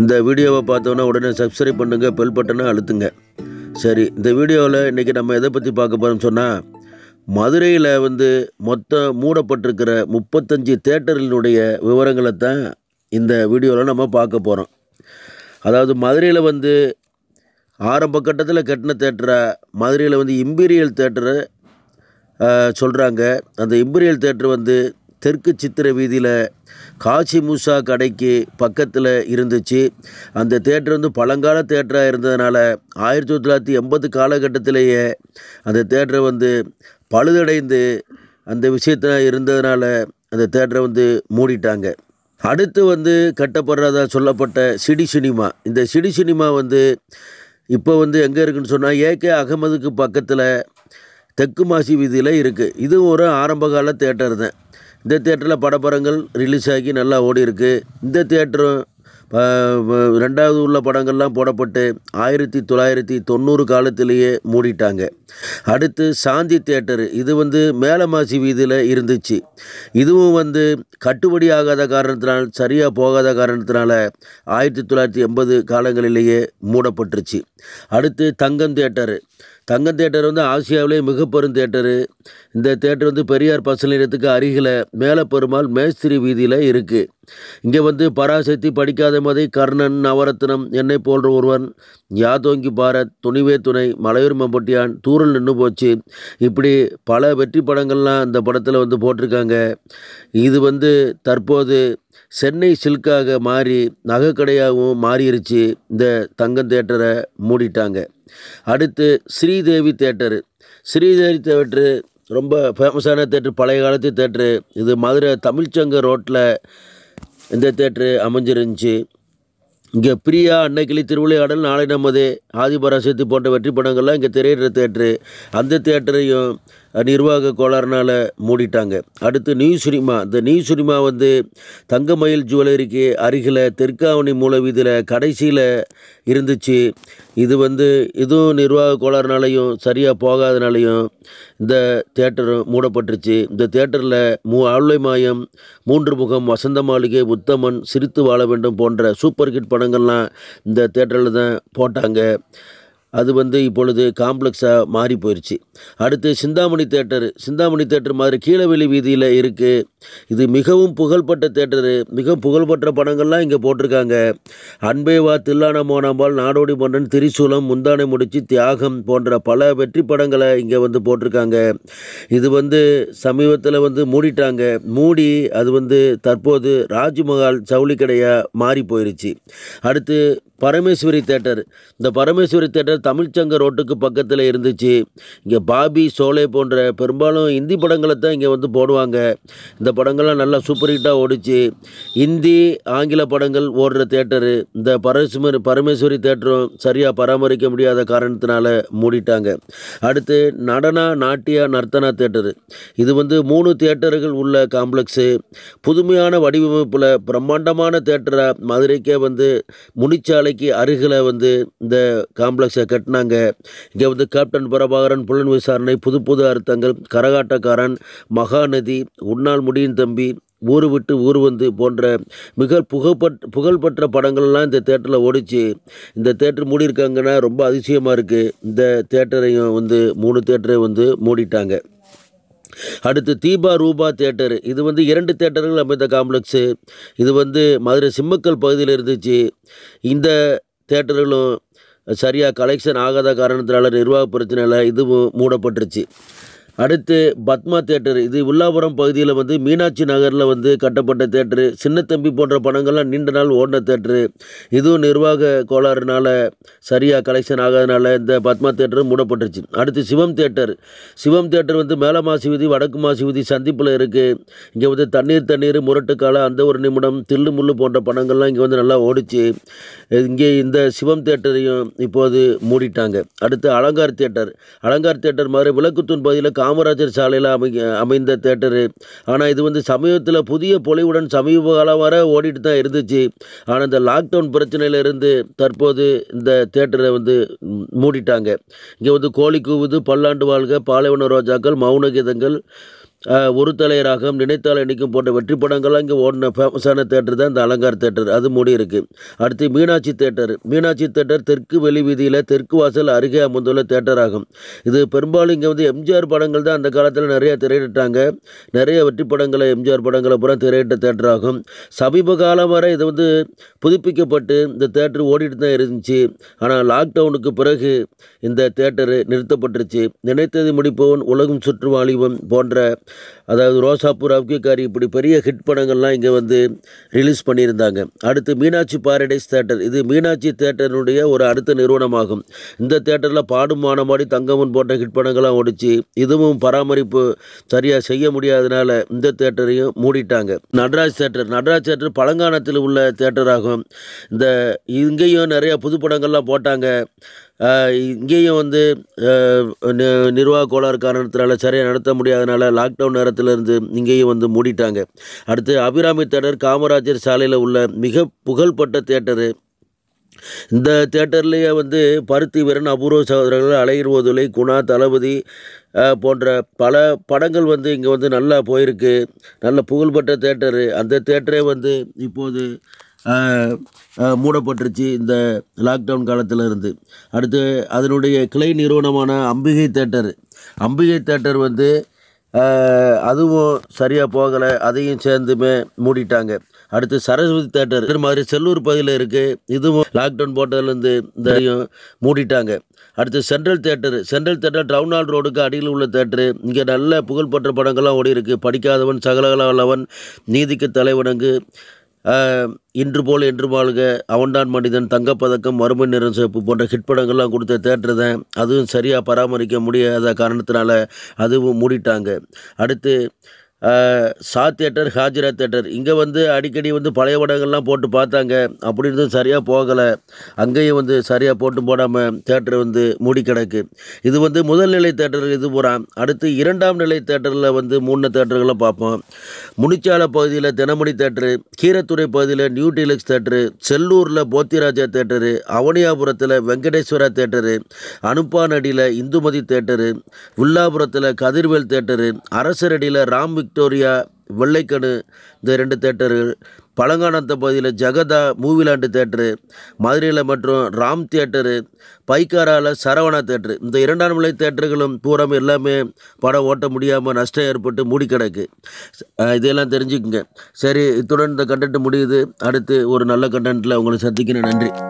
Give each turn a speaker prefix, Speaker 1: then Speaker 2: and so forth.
Speaker 1: இந்த வீடியோவை பார்த்தோன்னா உடனே சப்ஸ்கிரைப் பண்ணுங்கள் பெல் பட்டனை அழுத்துங்க சரி இந்த வீடியோவில் இன்றைக்கி நம்ம எதை பற்றி பார்க்க போகிறோம்னு சொன்னால் மதுரையில் வந்து மொத்தம் மூடப்பட்டிருக்கிற முப்பத்தஞ்சு தேட்டரினுடைய விவரங்களை தான் இந்த வீடியோவில் நம்ம பார்க்க போகிறோம் அதாவது மதுரையில் வந்து ஆரம்ப கட்டத்தில் கட்டின தேட்டரை மதுரையில் வந்து இம்பீரியல் தேட்டரு சொல்கிறாங்க அந்த இம்பீரியல் தேட்டர் வந்து தெற்கு சித்திர வீதியில் காசி மூசா கடைக்கு பக்கத்தில் இருந்துச்சு அந்த தேட்டர் வந்து பழங்கால தேட்டராக இருந்ததுனால ஆயிரத்தி தொள்ளாயிரத்தி எண்பது காலகட்டத்திலேயே அந்த தேட்டரை வந்து பழுதடைந்து அந்த விஷயத்தில் இருந்ததுனால அந்த தேட்டரை வந்து மூடிட்டாங்க அடுத்து வந்து கட்டப்படுறதா சொல்லப்பட்ட சிடி சினிமா இந்த சிடி சினிமா வந்து இப்போ வந்து எங்கே இருக்குன்னு சொன்னால் ஏகே அகமதுக்கு பக்கத்தில் தெற்கு மாசி வீதியில் இருக்குது இதுவும் ஒரு ஆரம்பகால தேட்டர் தான் இந்த தேட்டரில் படப்படங்கள் ரிலீஸ் ஆகி நல்லா ஓடி இருக்குது இந்த தேட்டரும் ரெண்டாவது உள்ள படங்கள்லாம் போடப்பட்டு ஆயிரத்தி தொள்ளாயிரத்தி தொண்ணூறு காலத்திலேயே மூடிட்டாங்க அடுத்து சாந்தி தேட்டரு இது வந்து மேலமாசி வீதியில் இருந்துச்சு இதுவும் வந்து கட்டுப்படி ஆகாத காரணத்தினால் சரியாக போகாத காரணத்தினால ஆயிரத்தி தொள்ளாயிரத்தி எண்பது காலங்களிலேயே மூடப்பட்டுருச்சு அடுத்து தங்கம் தேட்டரு தங்கம் தேட்டர் வந்து ஆசியாவிலேயே மிக பெரும் தேட்டரு இந்த தேட்டர் வந்து பெரியார் பசு நிலையத்துக்கு அருகில் மேலப்பெருமாள் மேஸ்திரி வீதியில் இருக்குது இங்கே வந்து பராசக்தி படிக்காத மாதிரி கர்ணன் நவரத்னம் என்னை போன்ற ஒருவன் யாதோங்கி பாரத் துணிவே துணை மலையூர் மம்பட்டியான் தூரல் நின்று போச்சு இப்படி பல வெற்றி படங்கள்லாம் இந்த படத்தில் வந்து போட்டிருக்காங்க இது வந்து தற்போது சென்னை சில்காக மாறி நகைக்கடையாகவும் மாறிடுச்சு இந்த தங்கம் தேட்டரை மூடிட்டாங்க அடுத்து ஸ்ரீதேவி தேட்டரு ஸ்ரீதேவி தேட்டரு ரொம்ப ஃபேமஸான தேட்டர் பழைய காலத்து தேட்ரு இது மதுரை தமிழ்ச்சங்க ரோட்டில் இந்த தேட்ரு அமைஞ்சிருந்துச்சு இங்கே பிரியா அன்னைக்கிளி திருவிளையாடல் நாளை நமது ஆதிபராசத்து போன்ற வெற்றி படங்கள்லாம் இங்கே திரையிடுற தேட்ரு அந்த தேட்டரையும் நிர்வாக கோளாறுனால் மூடிட்டாங்க அடுத்து நியூ சினிமா இந்த நியூ சினிமா வந்து தங்கமயில் ஜுவல்லரிக்கு அருகில் தெற்காவணி மூல வீதியில் கடைசியில் இருந்துச்சு இது வந்து இதுவும் நிர்வாக கோளாறுனாலையும் சரியாக போகாதனாலையும் இந்த தேட்டரும் மூடப்பட்டுருச்சு இந்த தேட்டரில் மூ ஆளுமை மாயம் மூன்று முகம் வசந்த மாளிகை உத்தமன் சிரித்து வாழ வேண்டும் போன்ற சூப்பர் ஹிட் படங்கள்லாம் இந்த தேட்டரில் தான் போட்டாங்க அது வந்து இப்பொழுது காம்ப்ளெக்ஸாக மாறி போயிடுச்சு அடுத்து சிந்தாமணி தேட்டரு சிந்தாமணி தேட்டர் மாதிரி கீழவெளி வீதியில் இருக்குது இது மிகவும் புகழ்பெற்ற தேட்டரு மிக புகழ்பெற்ற படங்கள்லாம் இங்கே போட்டிருக்காங்க அன்பேவா தில்லான மோனாம்பால் நாடோடி மன்னன் திரிசூலம் முந்தானை முடிச்சு தியாகம் போன்ற பல வெற்றி படங்களை இங்கே வந்து போட்டிருக்காங்க இது வந்து சமீபத்தில் வந்து மூடிட்டாங்க மூடி அது வந்து தற்போது ராஜ்மஹால் சவுளிக்கடையாக மாறி போயிருச்சு அடுத்து பரமேஸ்வரி தேட்டர் இந்த பரமேஸ்வரி தேட்டர் தமிழ்ச்சங்க ரோட்டுக்கு பக்கத்தில் இருந்துச்சு இங்கே பாபி சோலை போன்ற பெரும்பாலும் இந்தி படங்களை தான் இங்கே வந்து போடுவாங்க இந்த படங்கள்லாம் நல்லா சூப்பர் ஹிட்டாக ஓடிச்சு இந்தி ஆங்கில படங்கள் ஓடுற தேட்டரு இந்த பரமேஸ்வரி பரமேஸ்வரி தேட்டரும் சரியாக பராமரிக்க முடியாத காரணத்தினால மூடிட்டாங்க அடுத்து நடனா நாட்டியா நர்த்தனா தேட்டரு இது வந்து மூணு தேட்டர்கள் உள்ள காம்ப்ளெக்ஸு புதுமையான வடிவமைப்பில் பிரம்மாண்டமான தேட்டராக மதுரைக்கே வந்து முனிச்சாலைக்கு அருகில் வந்து இந்த காம்ப்ளெக்ஸை கட்டினாங்க இங்கே வந்து கேப்டன் பிரபாகரன் புலன் விசாரணை புது புது அர்த்தங்கள் கரகாட்டக்காரன் மகாநதி உன்னால் முடியும் தம்பி ஊர் விட்டு ஊர் வந்து போன்ற மிக புகழ்பட் புகழ்பெற்ற படங்கள்லாம் இந்த தேட்டரில் ஓடிச்சு இந்த தேட்டர் மூடியிருக்காங்கன்னா ரொம்ப அதிசயமாக இருக்குது இந்த தேட்டரையும் வந்து மூணு தேட்டரையும் வந்து மூடிட்டாங்க அடுத்து தீபா ரூபா தேட்டர் இது வந்து இரண்டு தேட்டர்கள் அமைந்த காம்ப்ளெக்ஸு இது வந்து மதுரை சிம்மக்கல் பகுதியில் இருந்துச்சு இந்த தேட்டர்களும் சரியாக கலெக்ஷன் ஆகாத காரணத்தினால நிர்வாக பிரச்சனையில் இதுவும் மூடப்பட்டுருச்சு அடுத்து பத்மா தேட்டர் இது உள்ளாபுரம் பகுதியில் வந்து மீனாட்சி நகரில் வந்து கட்டப்பட்ட தேட்டரு சின்னத்தம்பி போன்ற படங்கள்லாம் நீண்ட நாள் ஓடின தேட்டரு இதுவும் நிர்வாக கோளாறுனால சரியாக கலெக்ஷன் ஆகாதனால இந்த பத்மா தேட்டரும் மூடப்பட்டுருச்சு அடுத்து சிவம் தேட்டர் சிவம் தேட்டர் வந்து மேல விதி வடக்கு விதி சந்திப்பில் இருக்குது இங்கே வந்து தண்ணீர் தண்ணீர் முரட்டுக்கால அந்த ஒரு நிமிடம் தில்லு முள்ளு போன்ற படங்கள்லாம் இங்கே வந்து நல்லா ஓடிச்சு இங்கே இந்த சிவம் தேட்டரையும் இப்போது மூடிட்டாங்க அடுத்து அலங்கார் தேட்டர் அலங்கார் தேட்டர் மாதிரி விளக்குத்தூன் பகுதியில் காமராஜர் சாலையில் அமை அமைந்த தேட்டரு ஆனால் இது வந்து சமீபத்தில் புதிய பொலிவுடன் சமீப காலம் வர ஓடிட்டு தான் இருந்துச்சு ஆனால் இந்த லாக்டவுன் பிரச்சனையிலிருந்து தற்போது இந்த தேட்டரை வந்து மூடிட்டாங்க இங்கே வந்து கோழி கூவுது பல்லாண்டு வாழ்க பாலைவன ரோஜாக்கள் மௌன கீதங்கள் ஒரு தலை ராகம் நினைத்தால் நினைக்கும் போன்ற வெற்றி படங்கள்லாம் இங்கே ஓடின ஃபேமஸான தேட்டர் தான் இந்த அலங்கார் தேட்டர் அது மூடி இருக்குது அடுத்து மீனாட்சி தேட்டர் மீனாட்சி தேட்டர் தெற்கு வெளி வீதியில் தெற்கு வாசல் அருகே அமர்ந்துள்ள தேட்டர் ஆகும் இது பெரும்பாலும் இங்கே வந்து எம்ஜிஆர் படங்கள் தான் அந்த காலத்தில் நிறையா திரையிட்டாங்க நிறைய வெற்றி படங்களை எம்ஜிஆர் படங்களை பூரா திரையிட்ட தேட்டர் ஆகும் சமீப காலம் வரை இது வந்து புதுப்பிக்கப்பட்டு இந்த தேட்டர் ஓடிட்டு தான் இருந்துச்சு ஆனால் லாக்டவுனுக்கு பிறகு இந்த தேட்டரு நிறுத்தப்பட்டுருச்சு நினைத்தது முடிப்பவன் உலகம் சுற்று வாலிபம் போன்ற அதாவது ரோசாப்பூ அவ்கிகாரி இப்படி பெரிய ஹிட் படங்கள்லாம் இங்கே வந்து ரிலீஸ் பண்ணியிருந்தாங்க அடுத்து மீனாட்சி பாரடைஸ் தேட்டர் இது மீனாட்சி தேட்டருடைய ஒரு அடுத்த நிறுவனமாகும் இந்த தேட்டரில் பாடும் மானமாடி தங்கமன் போட்ட ஹிட் படங்கள்லாம் ஓடிச்சு இதுவும் பராமரிப்பு சரியாக செய்ய முடியாதனால இந்த தேட்டரையும் மூடிட்டாங்க நடராஜ் தேட்டர் நடராஜ் தேட்டர் பழங்காணத்தில் உள்ள தேட்டராகும் இந்த இங்கேயும் நிறையா புது படங்கள்லாம் போட்டாங்க இங்கேயும் வந்து நிர்வாக கோளாறு காரணத்தினால சரியாக நடத்த முடியாதனால லாக்டவுன் நேரத்தில் இருந்து இங்கேயும் வந்து மூடிட்டாங்க அடுத்து அபிராமி தேட்டர் காமராஜர் சாலையில் உள்ள மிக புகழ்பட்ட தேட்டரு இந்த தேட்டர்லேயே வந்து பருத்தி வீரன் அபூர்வ சகோதரர்கள் அலையர் ஓதுலை குணா தளபதி போன்ற பல படங்கள் வந்து இங்கே வந்து நல்லா போயிருக்கு நல்ல புகழ்பெற்ற தேட்டரு அந்த தேட்டரே வந்து இப்போது மூடப்பட்டுருச்சு இந்த லாக்டவுன் காலத்தில் இருந்து அடுத்து அதனுடைய கிளை நிறுவனமான அம்பிகை தேட்டர் அம்பிகை தேட்டர் வந்து அதுவும் சரியாக போகலை அதையும் சேர்ந்துமே மூடிட்டாங்க அடுத்து சரஸ்வதி தேட்டர் இது மாதிரி செல்லூர் பகுதியில் இருக்குது இதுவும் லாக்டவுன் போட்டதுலேருந்து இதையும் மூடிட்டாங்க அடுத்து central theatre central theatre town hall ரோடுக்கு அடியில் உள்ள தேட்டரு இங்கே நல்ல புகழ்பெற்ற படங்கள்லாம் ஓடி இருக்குது படிக்காதவன் சகலகலவன் நீதிக்கு தலைவனங்கு இன்று போல் என்று வாழ்க அவன்தான் மனிதன் தங்கப்பதக்கம் மறுமை நிறம் சேப்பு போன்ற ஹிட் படங்கள்லாம் கொடுத்து தேட்டரை அதுவும் சரியாக பராமரிக்க முடியாத காரணத்தினால அதுவும் மூடிட்டாங்க அடுத்து சா தேட்டர் ஹாஜிரா தேட்டர் இங்கே வந்து அடிக்கடி வந்து பழைய படங்கள்லாம் போட்டு பார்த்தாங்க அப்படின்றது சரியாக போகலை அங்கேயும் வந்து சரியாக போட்டு போடாமல் தேட்டர் வந்து மூடி கிடக்கு இது வந்து முதல் நிலை தேட்டர்கள் இது போகிறான் அடுத்து இரண்டாம் நிலை தேட்டரில் வந்து மூணு தேட்டர்களை பார்ப்போம் முனிச்சால பகுதியில் தினமணி தேட்டரு கீரத்துறை பகுதியில் நியூ டீலக்ஸ் தேட்டரு செல்லூரில் போத்திராஜா தேட்டரு அவனியாபுரத்தில் வெங்கடேஸ்வரா தேட்டரு அனுப்பானடியில் இந்துமதி தேட்டரு வில்லாபுரத்தில் கதிர்வேல் தேட்டரு அரசரடியில் ராம் விக்டோரியா வெள்ளைக்கணு இந்த ரெண்டு தேட்டர்கள் பழங்கானத்த பகுதியில் ஜெகதா மூவிலாண்டு தேட்டரு மதுரையில் மற்றும் ராம் தேட்டரு பைக்காராவில் சரவணா தேட்டரு இந்த இரண்டாம் நிலை தேட்டர்களும் பூராமல் எல்லாமே படம் ஓட்ட முடியாமல் நஷ்டம் ஏற்பட்டு மூடி கிடக்கு இதெல்லாம் தெரிஞ்சுக்குங்க சரி இத்துடன் இந்த கண்டென்ட் முடியுது அடுத்து ஒரு நல்ல கண்டென்ட்டில் உங்களை சந்திக்கணும் நன்றி